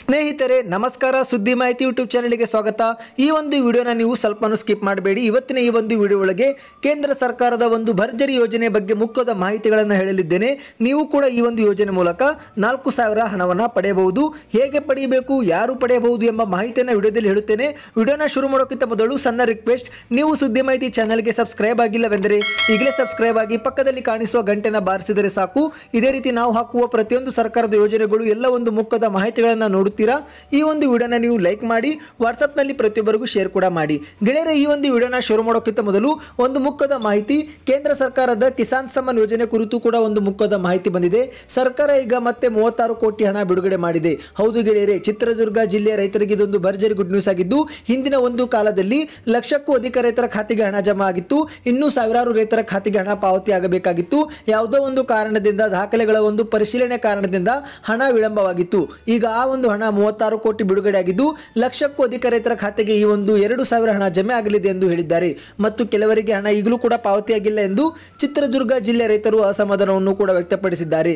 ಸ್ನೇಹಿತರೆ ನಮಸ್ಕಾರ ಸುದ್ದಿ ಮಾಹಿತಿ ಯೂಟ್ಯೂಬ್ ಚಾನಲ್ಗೆ ಸ್ವಾಗತ ಈ ಒಂದು ವಿಡಿಯೋನ ನೀವು ಸ್ವಲ್ಪನೂ ಸ್ಕಿಪ್ ಮಾಡಬೇಡಿ ಇವತ್ತಿನ ಈ ಒಂದು ವಿಡಿಯೋ ಒಳಗೆ ಕೇಂದ್ರ ಸರ್ಕಾರದ ಒಂದು ಭರ್ಜರಿ ಯೋಜನೆ ಬಗ್ಗೆ ಮುಖ್ಯದ ಮಾಹಿತಿಗಳನ್ನು ಹೇಳಲಿದ್ದೇನೆ ನೀವು ಕೂಡ ಈ ಒಂದು ಯೋಜನೆ ಮೂಲಕ ನಾಲ್ಕು ಸಾವಿರ ಹಣವನ್ನು ಪಡೆಯಬಹುದು ಹೇಗೆ ಪಡೆಯಬೇಕು ಯಾರು ಪಡೆಯಬಹುದು ಎಂಬ ಮಾಹಿತಿಯನ್ನು ವಿಡಿಯೋದಲ್ಲಿ ಹೇಳುತ್ತೇನೆ ವಿಡಿಯೋನ ಶುರು ಮಾಡೋಕ್ಕಿಂತ ಮೊದಲು ಸಣ್ಣ ರಿಕ್ವೆಸ್ಟ್ ನೀವು ಸುದ್ದಿ ಮಾಹಿತಿ ಚಾನಲ್ಗೆ ಸಬ್ಸ್ಕ್ರೈಬ್ ಆಗಿಲ್ಲವೆಂದರೆ ಈಗಲೇ ಸಬ್ಸ್ಕ್ರೈಬ್ ಆಗಿ ಪಕ್ಕದಲ್ಲಿ ಕಾಣಿಸುವ ಗಂಟೆನ ಬಾರಿಸಿದರೆ ಸಾಕು ಇದೇ ರೀತಿ ನಾವು ಹಾಕುವ ಪ್ರತಿಯೊಂದು ಸರ್ಕಾರದ ಯೋಜನೆಗಳು ಎಲ್ಲ ಒಂದು ಮುಖದ ಮಾಹಿತಿಗಳನ್ನು ನೋಡುತ್ತೀರಾ ಈ ಒಂದು ವಿಡಿಯೋನ ನೀವು ಲೈಕ್ ಮಾಡಿ ವಾಟ್ಸಪ್ನಲ್ಲಿ ಪ್ರತಿಯೊಬ್ಬರಿಗೂ ಶೇರ್ ಕೂಡ ಮಾಡಿ ಗೆಳೆಯರ ಈ ಒಂದು ವಿಡಿಯೋನ ಶುರು ಮಾಡೋಕ್ಕಿಂತ ಮೊದಲು ಒಂದು ಮುಖ್ಯದ ಮಾಹಿತಿ ಕೇಂದ್ರ ಸರ್ಕಾರದ ಕಿಸಾನ್ ಸಮ್ಮಾನ್ ಯೋಜನೆ ಕುರಿತು ಕೂಡ ಒಂದು ಮುಖ್ಯದ ಮಾಹಿತಿ ಬಂದಿದೆ ಸರ್ಕಾರ ಈಗ ಮತ್ತೆ ಮೂವತ್ತಾರು ಕೋಟಿ ಹಣ ಬಿಡುಗಡೆ ಮಾಡಿದೆ ಹೌದು ಗೆಳೆಯರೆ ಚಿತ್ರದುರ್ಗ ಜಿಲ್ಲೆಯ ರೈತರಿಗೆ ಇದೊಂದು ಭರ್ಜರಿ ಗುಡ್ ನ್ಯೂಸ್ ಆಗಿದ್ದು ಹಿಂದಿನ ಒಂದು ಕಾಲದಲ್ಲಿ ಲಕ್ಷಕ್ಕೂ ಅಧಿಕ ರೈತರ ಖಾತೆಗೆ ಹಣ ಜಮಾ ಆಗಿತ್ತು ಇನ್ನೂ ಸಾವಿರಾರು ರೈತರ ಖಾತೆಗೆ ಹಣ ಪಾವತಿ ಆಗಬೇಕಾಗಿತ್ತು ಯಾವುದೋ ಒಂದು ಕಾರಣದಿಂದ ದಾಖಲೆಗಳ ಒಂದು ಪರಿಶೀಲನೆ ಕಾರಣದಿಂದ ಹಣ ವಿಳಂಬವಾಗಿತ್ತು ಈಗ ಆ ಒಂದು ಹಣ ಮೂವತ್ತಾರು ಕೋಟಿ ಬಿಡುಗಡೆಯಾಗಿದ್ದು ಲಕ್ಷಕ್ಕೂ ಅಧಿಕ ರೈತರ ಖಾತೆಗೆ ಈ ಒಂದು ಎರಡು ಸಾವಿರ ಹಣ ಜಮೆ ಆಗಲಿದೆ ಎಂದು ಹೇಳಿದ್ದಾರೆ ಮತ್ತು ಕೆಲವರಿಗೆ ಹಣ ಈಗಲೂ ಕೂಡ ಪಾವತಿಯಾಗಿಲ್ಲ ಎಂದು ಚಿತ್ರದುರ್ಗ ಜಿಲ್ಲೆ ರೈತರು ಅಸಮಾಧಾನವನ್ನು ಕೂಡ ವ್ಯಕ್ತಪಡಿಸಿದ್ದಾರೆ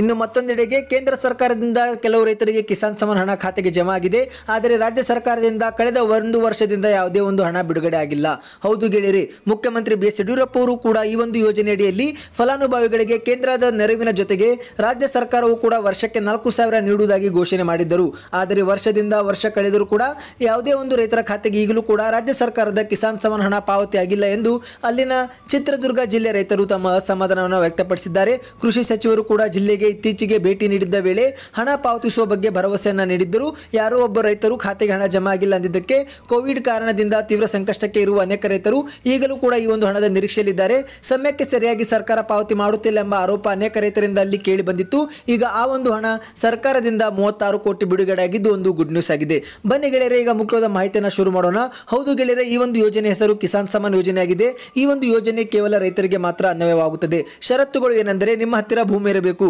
ಇನ್ನು ಮತ್ತೊಂದೆಡೆಗೆ ಕೇಂದ್ರ ಸರ್ಕಾರದಿಂದ ಕೆಲವು ರೈತರಿಗೆ ಕಿಸಾನ್ ಸಮ್ಮಾನ್ ಹಣ ಖಾತೆಗೆ ಜಮಾ ಆಗಿದೆ ಆದರೆ ರಾಜ್ಯ ಸರ್ಕಾರದಿಂದ ಕಳೆದ ಒಂದು ವರ್ಷದಿಂದ ಯಾವುದೇ ಒಂದು ಹಣ ಬಿಡುಗಡೆ ಆಗಿಲ್ಲ ಹೌದು ಗೆಳೆಯರಿ ಮುಖ್ಯಮಂತ್ರಿ ಬಿಎಸ್ ಯಡಿಯೂರಪ್ಪ ಅವರು ಕೂಡ ಈ ಒಂದು ಯೋಜನೆಯಡಿಯಲ್ಲಿ ಫಲಾನುಭವಿಗಳಿಗೆ ಕೇಂದ್ರದ ನೆರವಿನ ಜೊತೆಗೆ ರಾಜ್ಯ ಸರ್ಕಾರವು ಕೂಡ ವರ್ಷಕ್ಕೆ ನಾಲ್ಕು ಸಾವಿರ ನೀಡುವುದಾಗಿ ಘೋಷಣೆ ಮಾಡಿದ್ದರು ಆದರೆ ವರ್ಷದಿಂದ ವರ್ಷ ಕಳೆದರೂ ಕೂಡ ಯಾವುದೇ ಒಂದು ರೈತರ ಖಾತೆಗೆ ಈಗಲೂ ಕೂಡ ರಾಜ್ಯ ಸರ್ಕಾರದ ಕಿಸಾನ್ ಸಮ್ಮಾನ್ ಹಣ ಪಾವತಿಯಾಗಿಲ್ಲ ಎಂದು ಅಲ್ಲಿನ ಚಿತ್ರದುರ್ಗ ಜಿಲ್ಲೆ ರೈತರು ತಮ್ಮ ಅಸಮಾಧಾನವನ್ನು ವ್ಯಕ್ತಪಡಿಸಿದ್ದಾರೆ ಕೃಷಿ ಸಚಿವರು ಕೂಡ ಜಿಲ್ಲೆಗೆ ಖಾತೆಗೆ ಇತ್ತೀಚೆಗೆ ಭೇಟಿ ನೀಡಿದ್ದ ವೇಳೆ ಹಣ ಪಾವತಿಸುವ ಬಗ್ಗೆ ಭರವಸೆಯನ್ನ ನೀಡಿದ್ದರು ಯಾರೋ ಒಬ್ಬ ರೈತರು ಖಾತೆಗೆ ಹಣ ಜಮಾ ಆಗಿಲ್ಲ ಅಂದಿದ್ದಕ್ಕೆ ಕೋವಿಡ್ ಕಾರಣದಿಂದ ತೀವ್ರ ಸಂಕಷ್ಟಕ್ಕೆ ಇರುವ ಅನೇಕ ರೈತರು ಈಗಲೂ ಕೂಡ ಈ ಒಂದು ಹಣದ ನಿರೀಕ್ಷೆಯಲ್ಲಿದ್ದಾರೆ ಸಮಯಕ್ಕೆ ಸರಿಯಾಗಿ ಸರ್ಕಾರ ಪಾವತಿ ಮಾಡುತ್ತಿಲ್ಲ ಎಂಬ ಆರೋಪ ಅನೇಕ ರೈತರಿಂದ ಅಲ್ಲಿ ಕೇಳಿ ಬಂದಿತ್ತು ಈಗ ಆ ಒಂದು ಹಣ ಸರ್ಕಾರದಿಂದ ಮೂವತ್ತಾರು ಕೋಟಿ ಬಿಡುಗಡೆಯಾಗಿದ್ದು ಒಂದು ಗುಡ್ ನ್ಯೂಸ್ ಆಗಿದೆ ಬನ್ನಿ ಗೆಳೆಯರೇ ಈಗ ಮುಖ್ಯವಾದ ಮಾಹಿತಿಯನ್ನು ಶುರು ಮಾಡೋಣ ಹೌದು ಗೆಳೆಯರೆ ಈ ಒಂದು ಯೋಜನೆ ಹೆಸರು ಕಿಸಾನ್ ಸಮಾನ್ ಯೋಜನೆಯಾಗಿದೆ ಈ ಒಂದು ಯೋಜನೆ ಕೇವಲ ರೈತರಿಗೆ ಮಾತ್ರ ಅನ್ವಯವಾಗುತ್ತದೆ ಷರತ್ತುಗಳು ಏನೆಂದರೆ ನಿಮ್ಮ ಹತ್ತಿರ ಭೂಮಿ ಇರಬೇಕು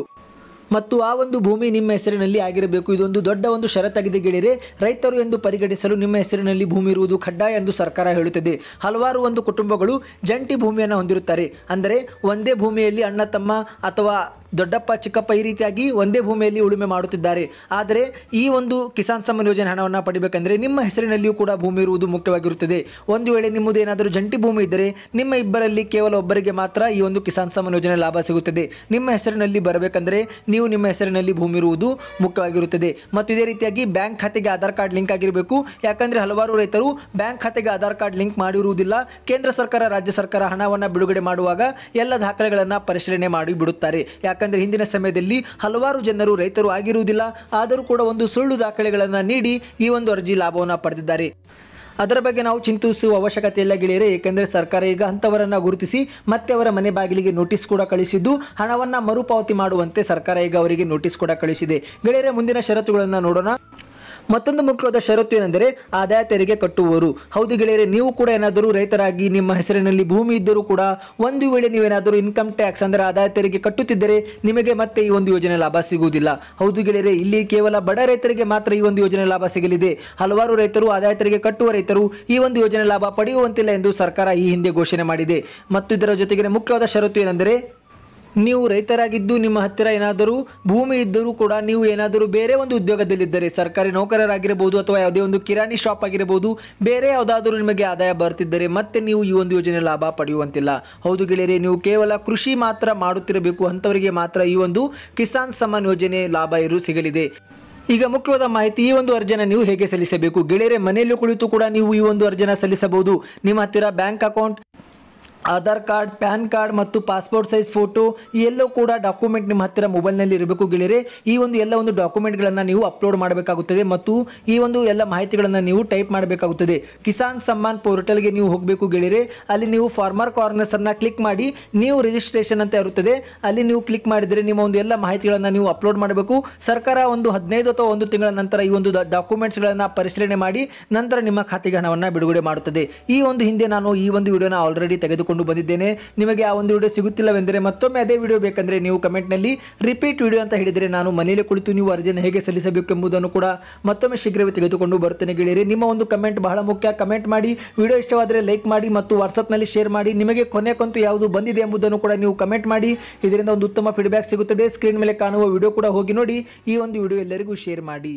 ಮತ್ತು ಆ ಒಂದು ಭೂಮಿ ನಿಮ್ಮ ಹೆಸರಿನಲ್ಲಿ ಆಗಿರಬೇಕು ಇದೊಂದು ದೊಡ್ಡ ಒಂದು ಷರತ್ತಾಗಿದೆ ಗೆಳೆಯರೆ ರೈತರು ಎಂದು ಪರಿಗಣಿಸಲು ನಿಮ್ಮ ಹೆಸರಿನಲ್ಲಿ ಭೂಮಿ ಇರುವುದು ಕಡ್ಡಾಯ ಎಂದು ಸರ್ಕಾರ ಹೇಳುತ್ತದೆ ಹಲವಾರು ಒಂದು ಕುಟುಂಬಗಳು ಜಂಟಿ ಭೂಮಿಯನ್ನು ಹೊಂದಿರುತ್ತಾರೆ ಅಂದರೆ ಒಂದೇ ಭೂಮಿಯಲ್ಲಿ ಅಣ್ಣ ತಮ್ಮ ಅಥವಾ ದೊಡ್ಡಪ್ಪ ಚಿಕ್ಕಪ್ಪ ಈ ರೀತಿಯಾಗಿ ಒಂದೇ ಭೂಮಿಯಲ್ಲಿ ಉಳುಮೆ ಮಾಡುತ್ತಿದ್ದಾರೆ ಆದರೆ ಈ ಒಂದು ಕಿಸಾನ್ ಸಮ್ಮಾನ್ ಯೋಜನೆ ಹಣವನ್ನು ಪಡಿಬೇಕೆಂದರೆ ನಿಮ್ಮ ಹೆಸರಿನಲ್ಲಿಯೂ ಕೂಡ ಭೂಮಿ ಇರುವುದು ಮುಖ್ಯವಾಗಿರುತ್ತದೆ ಒಂದು ವೇಳೆ ನಿಮ್ಮದು ಏನಾದರೂ ಜಂಟಿ ಭೂಮಿ ಇದ್ದರೆ ನಿಮ್ಮ ಇಬ್ಬರಲ್ಲಿ ಕೇವಲ ಒಬ್ಬರಿಗೆ ಮಾತ್ರ ಈ ಒಂದು ಕಿಸಾನ್ ಸಮ್ಮಾನ್ ಯೋಜನೆ ಲಾಭ ಸಿಗುತ್ತದೆ ನಿಮ್ಮ ಹೆಸರಿನಲ್ಲಿ ಬರಬೇಕೆಂದರೆ ನೀವು ನಿಮ್ಮ ಹೆಸರಿನಲ್ಲಿ ಭೂಮಿ ಇರುವುದು ಮುಖ್ಯವಾಗಿರುತ್ತದೆ ಮತ್ತು ಇದೇ ರೀತಿಯಾಗಿ ಬ್ಯಾಂಕ್ ಖಾತೆಗೆ ಆಧಾರ್ ಕಾರ್ಡ್ ಲಿಂಕ್ ಆಗಿರಬೇಕು ಯಾಕಂದರೆ ಹಲವಾರು ರೈತರು ಬ್ಯಾಂಕ್ ಖಾತೆಗೆ ಆಧಾರ್ ಕಾರ್ಡ್ ಲಿಂಕ್ ಮಾಡಿರುವುದಿಲ್ಲ ಕೇಂದ್ರ ಸರ್ಕಾರ ರಾಜ್ಯ ಸರ್ಕಾರ ಹಣವನ್ನು ಬಿಡುಗಡೆ ಮಾಡುವಾಗ ಎಲ್ಲ ದಾಖಲೆಗಳನ್ನು ಪರಿಶೀಲನೆ ಮಾಡಿ ಬಿಡುತ್ತಾರೆ ಯಾಕಂದರೆ ಹಿಂದಿನ ಸಮಯದಲ್ಲಿ ಹಲವಾರು ಜನರು ರೈತರು ಆಗಿರುವುದಿಲ್ಲ ಆದರೂ ಕೂಡ ಒಂದು ಸುಳ್ಳು ದಾಖಲೆಗಳನ್ನು ನೀಡಿ ಈ ಒಂದು ಅರ್ಜಿ ಲಾಭವನ್ನು ಪಡೆದಿದ್ದಾರೆ ಅದರ ಬಗ್ಗೆ ನಾವು ಚಿಂತಿಸುವ ಅವಶ್ಯಕತೆ ಇಲ್ಲ ಗೆಳೆಯರೆ ಏಕೆಂದರೆ ಸರ್ಕಾರ ಈಗ ಅಂಥವರನ್ನ ಗುರುತಿಸಿ ಮತ್ತೆ ಅವರ ಮನೆ ಬಾಗಿಲಿಗೆ ನೋಟಿಸ್ ಕೂಡ ಕಳಿಸಿದ್ದು ಹಣವನ್ನು ಮರುಪಾವತಿ ಮಾಡುವಂತೆ ಸರ್ಕಾರ ಈಗ ಅವರಿಗೆ ನೋಟಿಸ್ ಕೂಡ ಕಳಿಸಿದೆ ಗೆಳೆಯರೆ ಮುಂದಿನ ಷರತ್ತುಗಳನ್ನು ನೋಡೋಣ ಮತ್ತೊಂದು ಮುಖ್ಯವಾದ ಷರತ್ತು ಏನೆಂದರೆ ಆದಾಯ ತೆರಿಗೆ ಕಟ್ಟುವವರು ಹೌದು ಗೆಳೆಯರೆ ನೀವು ಕೂಡ ಏನಾದರೂ ರೈತರಾಗಿ ನಿಮ್ಮ ಹೆಸರಿನಲ್ಲಿ ಭೂಮಿ ಇದ್ದರೂ ಕೂಡ ಒಂದು ವೇಳೆ ನೀವೇನಾದರೂ ಇನ್ಕಮ್ ಟ್ಯಾಕ್ಸ್ ಅಂದರೆ ಆದಾಯ ತೆರಿಗೆ ಕಟ್ಟುತ್ತಿದ್ದರೆ ನಿಮಗೆ ಮತ್ತೆ ಈ ಒಂದು ಯೋಜನೆ ಲಾಭ ಸಿಗುವುದಿಲ್ಲ ಹೌದು ಗೆಳೆಯರೆ ಇಲ್ಲಿ ಕೇವಲ ಬಡ ರೈತರಿಗೆ ಮಾತ್ರ ಈ ಒಂದು ಯೋಜನೆ ಲಾಭ ಸಿಗಲಿದೆ ಹಲವಾರು ರೈತರು ಆದಾಯ ತೆರಿಗೆ ಕಟ್ಟುವ ರೈತರು ಈ ಒಂದು ಯೋಜನೆ ಲಾಭ ಪಡೆಯುವಂತಿಲ್ಲ ಎಂದು ಸರ್ಕಾರ ಈ ಹಿಂದೆ ಘೋಷಣೆ ಮಾಡಿದೆ ಮತ್ತು ಇದರ ಜೊತೆಗೆ ಮುಖ್ಯವಾದ ಷರತ್ತು ಏನೆಂದರೆ ನೀವು ರೈತರಾಗಿದ್ದು ನಿಮ್ಮ ಹತ್ತಿರ ಏನಾದರೂ ಭೂಮಿ ಇದ್ದರೂ ಕೂಡ ನೀವು ಏನಾದರೂ ಬೇರೆ ಒಂದು ಉದ್ಯೋಗದಲ್ಲಿದ್ದರೆ ಸರ್ಕಾರಿ ನೌಕರರಾಗಿರಬಹುದು ಅಥವಾ ಯಾವುದೇ ಒಂದು ಕಿರಾಣಿ ಶಾಪ್ ಆಗಿರಬಹುದು ಬೇರೆ ಯಾವುದಾದರೂ ನಿಮಗೆ ಆದಾಯ ಬರುತ್ತಿದ್ದರೆ ಮತ್ತೆ ನೀವು ಈ ಒಂದು ಯೋಜನೆ ಲಾಭ ಪಡೆಯುವಂತಿಲ್ಲ ಹೌದು ಗೆಳೆಯರೆ ನೀವು ಕೇವಲ ಕೃಷಿ ಮಾತ್ರ ಮಾಡುತ್ತಿರಬೇಕು ಅಂಥವರಿಗೆ ಮಾತ್ರ ಈ ಒಂದು ಕಿಸಾನ್ ಸಮ್ಮಾನ್ ಯೋಜನೆ ಲಾಭ ಇರು ಸಿಗಲಿದೆ ಈಗ ಮುಖ್ಯವಾದ ಮಾಹಿತಿ ಈ ಒಂದು ಅರ್ಜನ ನೀವು ಹೇಗೆ ಸಲ್ಲಿಸಬೇಕು ಗೆಳೆಯರೆ ಮನೆಯಲ್ಲೂ ಕುಳಿತು ಕೂಡ ನೀವು ಈ ಒಂದು ಅರ್ಜನ ಸಲ್ಲಿಸಬಹುದು ನಿಮ್ಮ ಹತ್ತಿರ bank account Aadhaar card PAN card ಮತ್ತು ಪಾಸ್ಪೋರ್ಟ್ ಸೈಜ್ ಫೋಟೋ ಈ ಎಲ್ಲೋ ಕೂಡ ಡಾಕ್ಯುಮೆಂಟ್ ನಿಮ್ಮ ಹತ್ತಿರ ಮೊಬೈಲ್ನಲ್ಲಿ ಇರಬೇಕು ಗೆಳೆಯರೆ ಈ ಒಂದು ಎಲ್ಲ ಒಂದು ಡಾಕ್ಯುಮೆಂಟ್ಗಳನ್ನು ನೀವು ಅಪ್ಲೋಡ್ ಮಾಡಬೇಕಾಗುತ್ತದೆ ಮತ್ತು ಈ ಒಂದು ಎಲ್ಲ ಮಾಹಿತಿಗಳನ್ನು ನೀವು ಟೈಪ್ ಮಾಡಬೇಕಾಗುತ್ತದೆ ಕಿಸಾನ್ ಸಮ್ಮಾನ್ ಪೋರ್ಟಲ್ಗೆ ನೀವು ಹೋಗಬೇಕು ಗೆಳೆಯರೆ ಅಲ್ಲಿ ನೀವು ಫಾರ್ಮರ್ ಕಾರ್ನರ್ಸನ್ನು ಕ್ಲಿಕ್ ಮಾಡಿ ನೀವು ರಿಜಿಸ್ಟ್ರೇಷನ್ ಅಂತ ಇರುತ್ತದೆ ಅಲ್ಲಿ ನೀವು ಕ್ಲಿಕ್ ಮಾಡಿದರೆ ನಿಮ್ಮ ಒಂದು ಎಲ್ಲ ಮಾಹಿತಿಗಳನ್ನು ನೀವು ಅಪ್ಲೋಡ್ ಮಾಡಬೇಕು ಸರ್ಕಾರ ಒಂದು ಹದಿನೈದು ಅಥವಾ ಒಂದು ತಿಂಗಳ ನಂತರ ಈ ಒಂದು ಡಾಕ್ಯುಮೆಂಟ್ಸ್ಗಳನ್ನು ಪರಿಶೀಲನೆ ಮಾಡಿ ನಂತರ ನಿಮ್ಮ ಖಾತೆಗೆ ಹಣವನ್ನು ಬಿಡುಗಡೆ ಮಾಡುತ್ತದೆ ಈ ಒಂದು ಹಿಂದೆ ನಾನು ಈ ಒಂದು ವಿಡಿಯೋನ ಆಲ್ರೆಡಿ ತೆಗೆದುಕೊಂಡು ತೆಗೆದುಕೊಂಡು ಬಂದಿದ್ದೇನೆ ನಿಮಗೆ ಆ ಒಂದು ವಿಡಿಯೋ ಸಿಗುತ್ತಿಲ್ಲವೆಂದರೆ ಮತ್ತೊಮ್ಮೆ ಅದೇ ವಿಡಿಯೋ ಬೇಕೆಂದರೆ ನೀವು ಕಮೆಂಟ್ನಲ್ಲಿ ರಿಪೀಟ್ ವಿಡಿಯೋ ಅಂತ ಹೇಳಿದರೆ ನಾನು ಮನೆಯಲ್ಲೇ ಕುಳಿತು ನೀವು ಅರ್ಜಿಯನ್ನು ಹೇಗೆ ಸಲ್ಲಿಸಬೇಕು ಎಂಬುದನ್ನು ಕೂಡ ಮತ್ತೊಮ್ಮೆ ಶೀಘ್ರವೇ ತೆಗೆದುಕೊಂಡು ಬರ್ತೇನೆ ಗೆಳೆಯರೆ ನಿಮ್ಮ ಒಂದು ಕಮೆಂಟ್ ಬಹಳ ಮುಖ್ಯ ಕಮೆಂಟ್ ಮಾಡಿ ವಿಡಿಯೋ ಇಷ್ಟವಾದರೆ ಲೈಕ್ ಮಾಡಿ ಮತ್ತು ವಾಟ್ಸಪ್ನಲ್ಲಿ ಶೇರ್ ಮಾಡಿ ನಿಮಗೆ ಕೊನೆ ಯಾವುದು ಬಂದಿದೆ ಎಂಬುದನ್ನು ಕೂಡ ನೀವು ಕಮೆಂಟ್ ಮಾಡಿ ಇದರಿಂದ ಒಂದು ಉತ್ತಮ ಫೀಡ್ಬ್ಯಾಕ್ ಸಿಗುತ್ತದೆ ಸ್ಕ್ರೀನ್ ಮೇಲೆ ಕಾಣುವ ವಿಡಿಯೋ ಕೂಡ ಹೋಗಿ ನೋಡಿ ಈ ಒಂದು ವಿಡಿಯೋ ಎಲ್ಲರಿಗೂ ಶೇರ್ ಮಾಡಿ